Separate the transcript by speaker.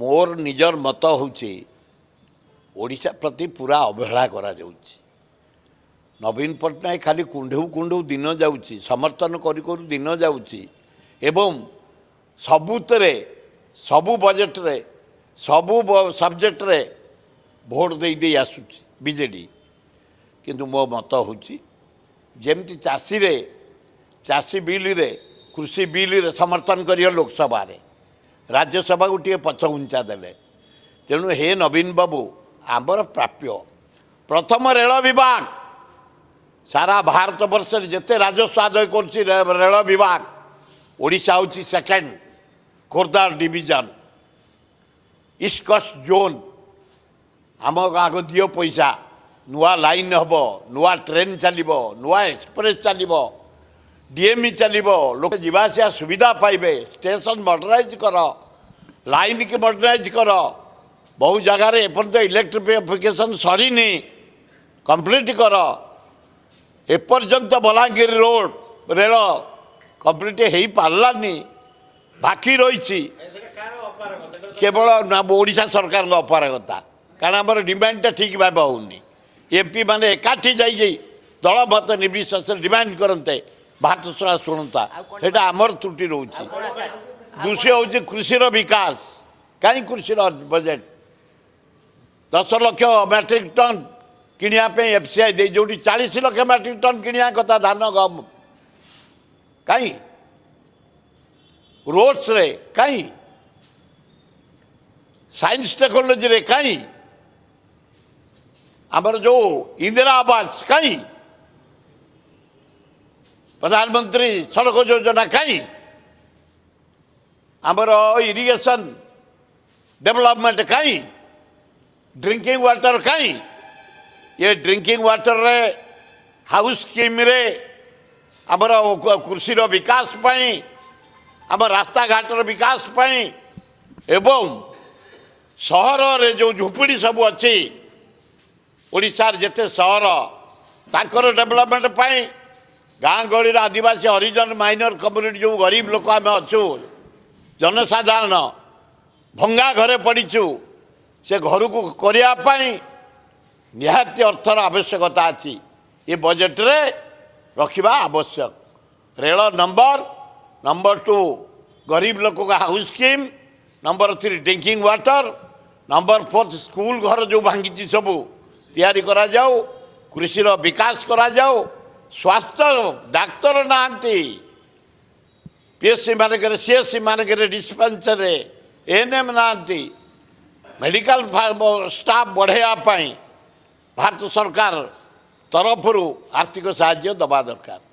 Speaker 1: ମୋର ନିଜର ମତ ହେଉଛି ଓଡ଼ିଶା ପ୍ରତି ପୁରା ଅବହେଳା କରାଯାଉଛି ନବୀନ ପଟ୍ଟନାୟକ ଖାଲି କୁଣ୍ଢେଉ କୁଣ୍ଢେଉ ଦିନ ଯାଉଛି ସମର୍ଥନ କରି କରୁ ଦିନ ଯାଉଛି ଏବଂ ସବୁଥିରେ ସବୁ ବଜେଟ୍ରେ ସବୁ ସବଜେକ୍ଟରେ ଭୋଟ୍ ଦେଇ ଦେଇ ଆସୁଛି ବିଜେଡ଼ି କିନ୍ତୁ ମୋ ମତ ହେଉଛି ଯେମିତି ଚାଷୀରେ ଚାଷୀ ବିଲ୍ରେ କୃଷି ବିଲ୍ରେ ସମର୍ଥନ କରିବ ଲୋକସଭାରେ ରାଜ୍ୟସଭାକୁ ଟିକିଏ ପଛ ଉଞ୍ଚା ଦେଲେ ତେଣୁ ହେ ନବୀନ ବାବୁ ଆମର ପ୍ରାପ୍ୟ ପ୍ରଥମ ରେଳ ବିଭାଗ ସାରା ଭାରତବର୍ଷରେ ଯେତେ ରାଜସ୍ୱ ଆଦୟ କରୁଛି ରେଳ ବିଭାଗ ଓଡ଼ିଶା ହେଉଛି second Khordha division east coast zone ଆମ ଆଗ ଦିଅ ପଇସା ନୂଆ ଲାଇନ୍ ହେବ ନୂଆ ଟ୍ରେନ୍ ଚାଲିବ ନୂଆ ଏକ୍ସପ୍ରେସ୍ ଚାଲିବ ଡିଏମି ଚାଲିବ ଲୋକ ଯିବା ଆସିବା ସୁବିଧା ପାଇବେ ଷ୍ଟେସନ ମଡର୍ଣ୍ଣାଇଜ୍ କର ଲାଇନ୍ କି ମଡର୍ଣ୍ଣାଇଜ୍ କର ବହୁ ଜାଗାରେ ଏପର୍ଯ୍ୟନ୍ତ ଇଲେକ୍ଟ୍ରିଫିକେସନ୍ ସରିନି କମ୍ପ୍ଲିଟ୍ କର ଏପର୍ଯ୍ୟନ୍ତ ବଲାଙ୍ଗୀର ରୋଡ଼ ରେଳ କମ୍ପ୍ଲିଟ୍ ହେଇପାରିଲାନି ବାକି ରହିଛି କେବଳ ଓଡ଼ିଶା ସରକାରଙ୍କ ଅପାରଗତା କାରଣ ଆମର ଡିମାଣ୍ଡଟା ଠିକ୍ ଭାବେ ହେଉନି ଏମ୍ପି ମାନେ ଏକାଠି ଯାଇ ଯାଇ ଦଳ ମତ ନିର୍ବିଶ୍ୱାସରେ ଡିମାଣ୍ଡ କରନ୍ତେ ଭାରତ ସ୍ୱରା ଶୁଣନ୍ତା ସେଇଟା ଆମର ତ୍ରୁଟି ରହୁଛି ଦୃଶ୍ୟ ହେଉଛି କୃଷିର ବିକାଶ କାହିଁ କୃଷିର ବଜେଟ୍ ଦଶ ଲକ୍ଷ ମେଟ୍ରିକ୍ ଟନ୍ କିଣିବା ପାଇଁ ଏଫ୍ ସି ଆଇ ଦେଇ ଯେଉଁଠି ଚାଳିଶ ଲକ୍ଷ ମେଟ୍ରିକ୍ ଟନ୍ କିଣିବା କଥା ଧାନ ଗହମ କାହିଁ ରୋଡ୍ସରେ କାହିଁ ସାଇନ୍ସ ଟେକ୍ନୋଲୋଜିରେ କାହିଁ ଆମର ଯେଉଁ ଇନ୍ଦିରା ଆବାସ କାହିଁ प्रधानमंत्री सड़क योजना कहीं आमर इरीगेशन डेवलपमेंट कहीं ड्रिंकिंग वाटर कहीं ये ड्रिंकिंग वाटर रे हाउस स्कीम रे आमर कृषि विकास आम रास्ता घाटर विकास एवं सहर रे जो झुपड़ी सब अच्छी ओडार जिते सहर ताकर डेवलपमेंट पाई गाँ गहित आदिवासी अरिजन माइनर कम्युनिटी जो गरीब लोक आम अछु जनसाधारण भंगा भङ्गारे पडिछु सरको निहाति अर्थर आवश्यकता अहिले ए बजेटले रख् आवश्यक रेलो नम्बर नम्बर गरीब लोक लोकको house scheme number three drinking water number four school घर जो भाँगिचि सबै तिरि कृषि विकास करा बिकासाउ स्वास्थ्य डाक्तर ना पीएससी मानक सीएससी मानक डिस्पेन्सर एन एम ना मेडिकल स्टाफ बढ़ेपी भारत सरकार तरफ आर्थिक साज्य दबा दरकार